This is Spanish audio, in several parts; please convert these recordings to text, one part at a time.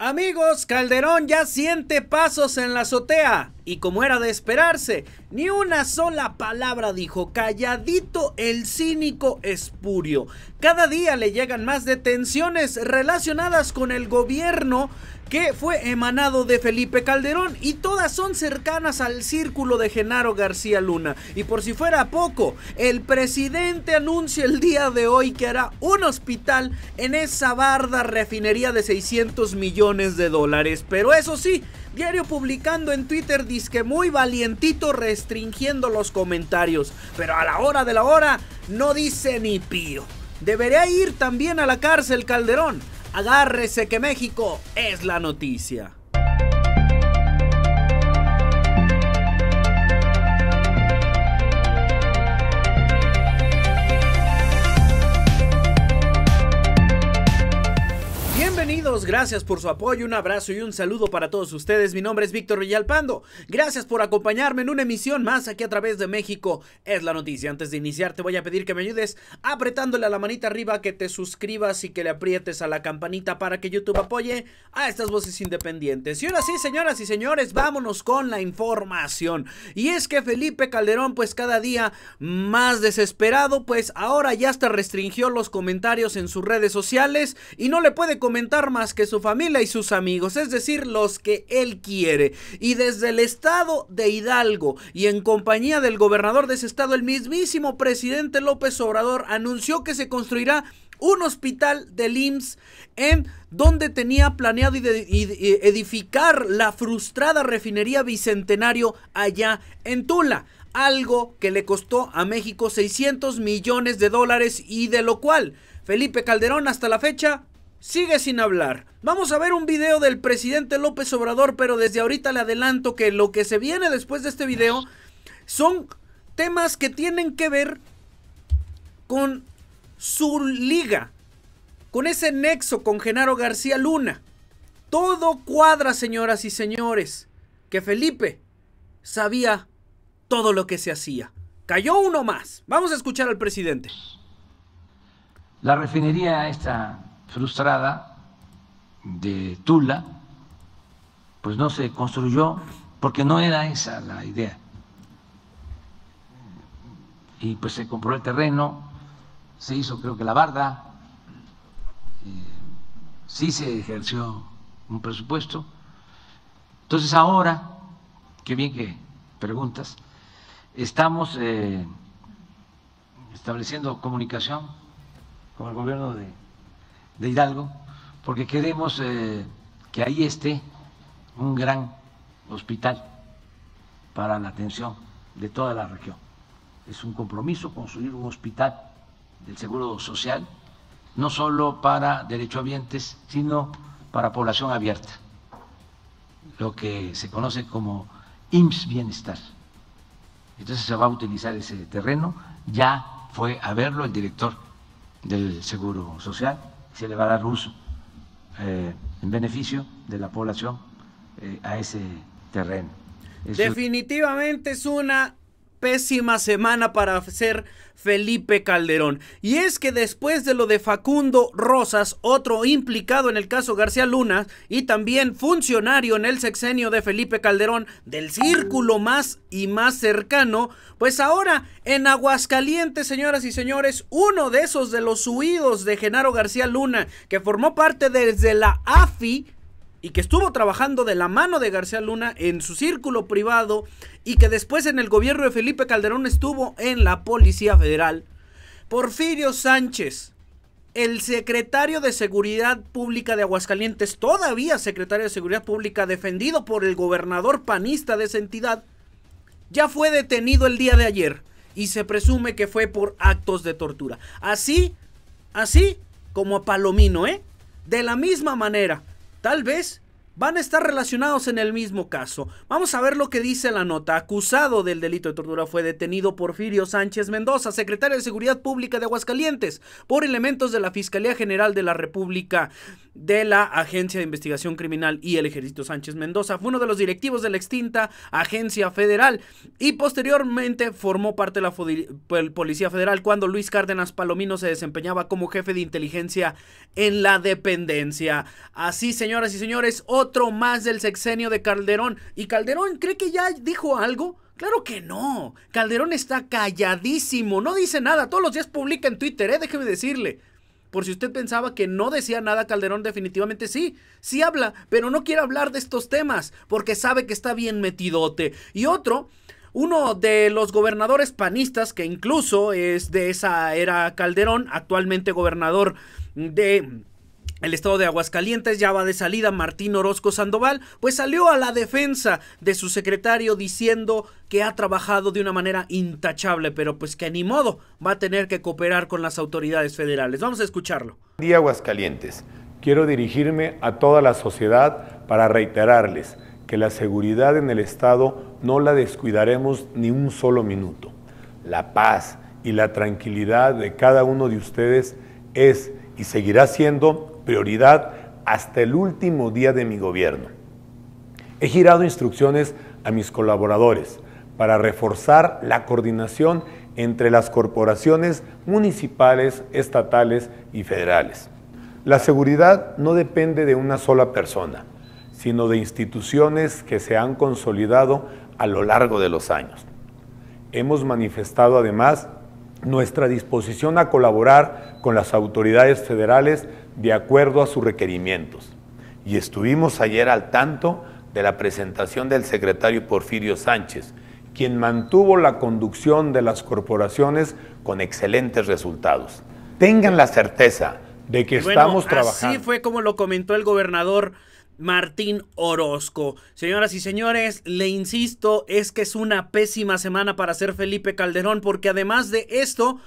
Amigos, Calderón ya siente pasos en la azotea. Y como era de esperarse, ni una sola palabra dijo, calladito el cínico espurio. Cada día le llegan más detenciones relacionadas con el gobierno que fue emanado de Felipe Calderón y todas son cercanas al círculo de Genaro García Luna. Y por si fuera poco, el presidente anuncia el día de hoy que hará un hospital en esa barda refinería de 600 millones de dólares. Pero eso sí, Diario publicando en Twitter dice que muy valientito restringiendo los comentarios, pero a la hora de la hora no dice ni pío. Debería ir también a la cárcel Calderón. Agárrese que México es la noticia. gracias por su apoyo, un abrazo y un saludo para todos ustedes. Mi nombre es Víctor Villalpando. Gracias por acompañarme en una emisión más aquí a través de México es la noticia. Antes de iniciar te voy a pedir que me ayudes apretándole a la manita arriba, que te suscribas y que le aprietes a la campanita para que YouTube apoye a estas voces independientes. Y ahora sí, señoras y señores, vámonos con la información. Y es que Felipe Calderón pues cada día más desesperado, pues ahora ya hasta restringió los comentarios en sus redes sociales y no le puede comentar más que su familia y sus amigos, es decir, los que él quiere. Y desde el estado de Hidalgo y en compañía del gobernador de ese estado, el mismísimo presidente López Obrador anunció que se construirá un hospital del IMSS en donde tenía planeado edificar la frustrada refinería Bicentenario allá en Tula. Algo que le costó a México 600 millones de dólares y de lo cual Felipe Calderón hasta la fecha sigue sin hablar. Vamos a ver un video del presidente López Obrador, pero desde ahorita le adelanto que lo que se viene después de este video son temas que tienen que ver con su liga, con ese nexo con Genaro García Luna. Todo cuadra, señoras y señores, que Felipe sabía todo lo que se hacía. Cayó uno más. Vamos a escuchar al presidente. La refinería esta frustrada de Tula, pues no se construyó porque no era esa la idea. Y pues se compró el terreno, se hizo creo que la barda, eh, sí se ejerció un presupuesto. Entonces ahora, qué bien que preguntas, estamos eh, estableciendo comunicación con el gobierno de de Hidalgo, porque queremos eh, que ahí esté un gran hospital para la atención de toda la región. Es un compromiso construir un hospital del Seguro Social, no solo para derechohabientes, sino para población abierta, lo que se conoce como IMSS Bienestar. Entonces se va a utilizar ese terreno, ya fue a verlo el director del Seguro Social, se le va a dar uso eh, en beneficio de la población eh, a ese terreno. Definitivamente es una pésima semana para ser Felipe Calderón. Y es que después de lo de Facundo Rosas, otro implicado en el caso García Luna y también funcionario en el sexenio de Felipe Calderón del círculo más y más cercano, pues ahora en Aguascalientes, señoras y señores, uno de esos de los huidos de Genaro García Luna, que formó parte desde la AFI, y que estuvo trabajando de la mano de García Luna en su círculo privado y que después en el gobierno de Felipe Calderón estuvo en la Policía Federal. Porfirio Sánchez, el secretario de Seguridad Pública de Aguascalientes, todavía secretario de Seguridad Pública defendido por el gobernador panista de esa entidad, ya fue detenido el día de ayer y se presume que fue por actos de tortura. Así, así como a Palomino, ¿eh? De la misma manera tal vez van a estar relacionados en el mismo caso. Vamos a ver lo que dice la nota. Acusado del delito de tortura fue detenido Porfirio Sánchez Mendoza, secretario de Seguridad Pública de Aguascalientes, por elementos de la Fiscalía General de la República de la Agencia de Investigación Criminal y el Ejército Sánchez Mendoza. Fue uno de los directivos de la extinta Agencia Federal y posteriormente formó parte de la Policía Federal cuando Luis Cárdenas Palomino se desempeñaba como jefe de inteligencia en la dependencia. Así, señoras y señores, otro más del sexenio de Calderón. ¿Y Calderón cree que ya dijo algo? Claro que no. Calderón está calladísimo, no dice nada. Todos los días publica en Twitter, ¿eh? déjeme decirle. Por si usted pensaba que no decía nada Calderón, definitivamente sí, sí habla, pero no quiere hablar de estos temas porque sabe que está bien metidote. Y otro, uno de los gobernadores panistas, que incluso es de esa era Calderón, actualmente gobernador de el estado de Aguascalientes ya va de salida Martín Orozco Sandoval, pues salió a la defensa de su secretario diciendo que ha trabajado de una manera intachable, pero pues que ni modo va a tener que cooperar con las autoridades federales. Vamos a escucharlo. Día Aguascalientes. Quiero dirigirme a toda la sociedad para reiterarles que la seguridad en el estado no la descuidaremos ni un solo minuto. La paz y la tranquilidad de cada uno de ustedes es y seguirá siendo prioridad hasta el último día de mi gobierno. He girado instrucciones a mis colaboradores para reforzar la coordinación entre las corporaciones municipales, estatales y federales. La seguridad no depende de una sola persona, sino de instituciones que se han consolidado a lo largo de los años. Hemos manifestado además nuestra disposición a colaborar con las autoridades federales de acuerdo a sus requerimientos. Y estuvimos ayer al tanto de la presentación del secretario Porfirio Sánchez, quien mantuvo la conducción de las corporaciones con excelentes resultados. Tengan la certeza de que estamos trabajando. Así fue como lo comentó el gobernador Martín Orozco. Señoras y señores, le insisto, es que es una pésima semana para ser Felipe Calderón, porque además de esto,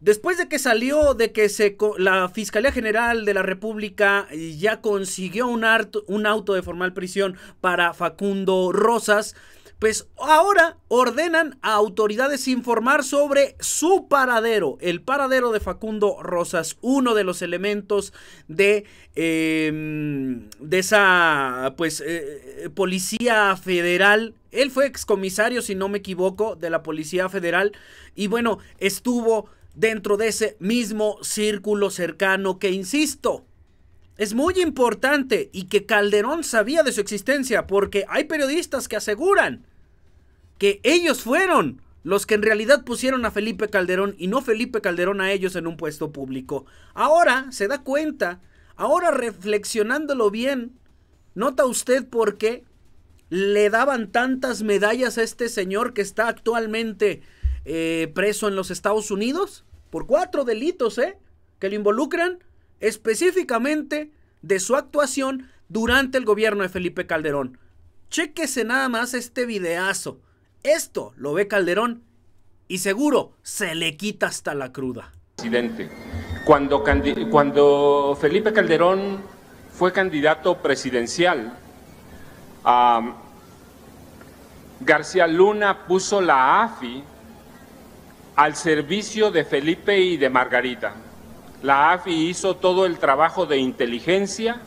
después de que salió de que se, la Fiscalía General de la República eh, ya consiguió un, un auto de formal prisión para Facundo Rosas, pues ahora ordenan a autoridades informar sobre su paradero, el paradero de Facundo Rosas, uno de los elementos de, em, de esa pues, eh, policía federal. Él fue excomisario, si no me equivoco, de la Policía Federal y bueno, estuvo dentro de ese mismo círculo cercano que, insisto, es muy importante y que Calderón sabía de su existencia porque hay periodistas que aseguran que ellos fueron los que en realidad pusieron a Felipe Calderón y no Felipe Calderón a ellos en un puesto público. Ahora se da cuenta, ahora reflexionándolo bien, nota usted por qué le daban tantas medallas a este señor que está actualmente eh, preso en los Estados Unidos por cuatro delitos, ¿eh? Que lo involucran específicamente de su actuación durante el gobierno de Felipe Calderón. chequese nada más este videazo. Esto lo ve Calderón y seguro se le quita hasta la cruda. Presidente, cuando, Felipe Calderón fue candidato presidencial, García Luna puso la AFI al servicio de Felipe y de Margarita. La AFI hizo todo el trabajo de inteligencia,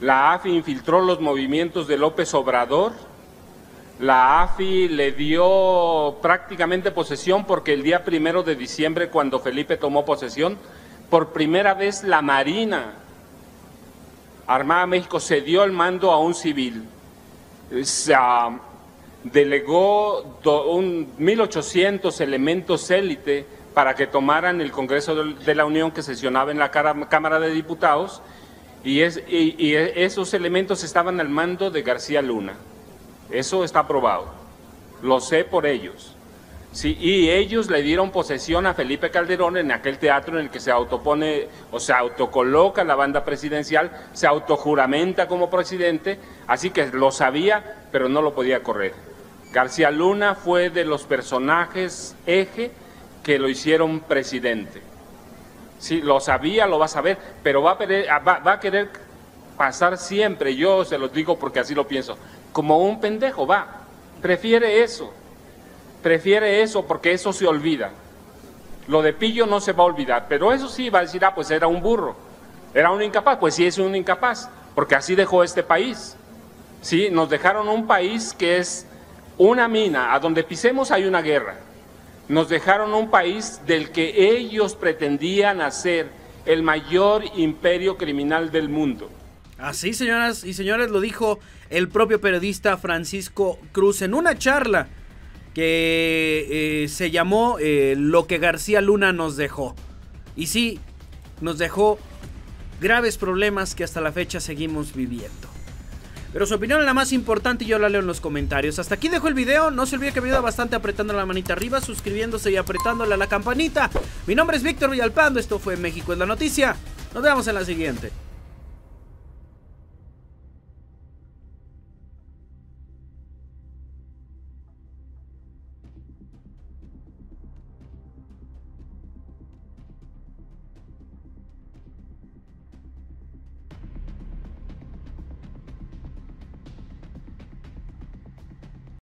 la AFI infiltró los movimientos de López Obrador la AFI le dio prácticamente posesión porque el día primero de diciembre, cuando Felipe tomó posesión, por primera vez la Marina Armada México cedió el mando a un civil. delegó un 1.800 elementos élite para que tomaran el Congreso de la Unión que sesionaba en la Cámara de Diputados y esos elementos estaban al mando de García Luna. Eso está probado. Lo sé por ellos. Sí, y ellos le dieron posesión a Felipe Calderón en aquel teatro en el que se autopone o se autocoloca la banda presidencial, se autojuramenta como presidente, así que lo sabía, pero no lo podía correr. García Luna fue de los personajes eje que lo hicieron presidente. si lo sabía, lo va a saber, pero va a, va a querer pasar siempre, yo se lo digo porque así lo pienso, como un pendejo, va. Prefiere eso. Prefiere eso porque eso se olvida. Lo de pillo no se va a olvidar, pero eso sí va a decir, ah, pues era un burro, era un incapaz, pues sí es un incapaz, porque así dejó este país. Sí, nos dejaron un país que es una mina, a donde pisemos hay una guerra. Nos dejaron un país del que ellos pretendían hacer el mayor imperio criminal del mundo. Así, señoras y señores, lo dijo el propio periodista Francisco Cruz en una charla que eh, se llamó eh, Lo que García Luna nos dejó. Y sí, nos dejó graves problemas que hasta la fecha seguimos viviendo. Pero su opinión es la más importante y yo la leo en los comentarios. Hasta aquí dejo el video. No se olvide que me ayuda bastante apretando la manita arriba, suscribiéndose y apretándole a la campanita. Mi nombre es Víctor Villalpando. Esto fue México en la Noticia. Nos vemos en la siguiente.